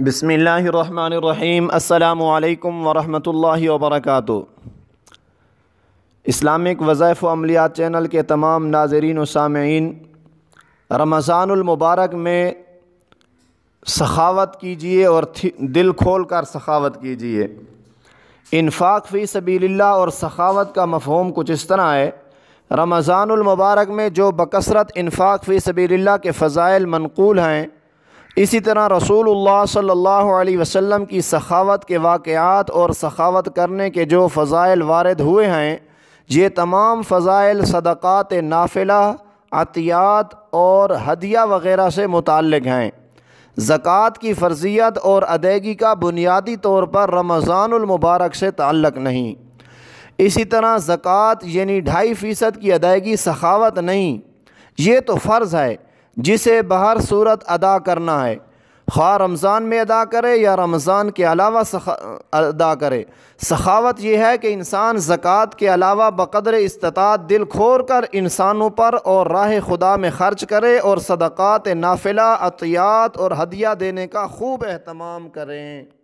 बसमीम् अल्लाम वरहमल वबरक Islamic वज़ैफ़ अमलियात channel के तमाम नाजरीन व सामीन रमज़ानमबारक में सखावत कीजिए और दिल खोल कर सखावत कीजिए इन्फाक फ़ी सबील्ला और सखावत का मफहम कुछ इस तरह है रमज़ानमबारक में जो बकसरत इन्फाक फ़ी सबील्ला के फ़ज़ाइल मनकूल हैं इसी तरह रसूल सल्लल्लाहु वसम की सखावत के वाक़ात और सखावत करने के जो फ़ाइल वारद हुए हैं ये तमाम फ़ज़ाइल सदक़ात नाफिला अतियात और हदिया वग़ैरह से मुतक़ हैं ज़क़़त की फ़र्जियत और अदायगी का बुनियादी तौर पर रमज़ानमबारक से ताल्लक़ नहीं इसी तरह ज़क़़त यानी ढाई फ़ीसद की अदायगी सखावत नहीं ये तो फ़र्ज़ है जिसे बाहर सूरत अदा करना है खा रमज़ान में अदा करे या रमज़ान के अलावा अदा करे सखावत यह है कि इंसान ज़क़़त के अलावा बक़दर इस्तात दिल खोर कर इंसानों पर और राह खुदा में ख़र्च करे और सदक़ात नाफिला अतियात और हदिया देने का खूब अहतमाम करें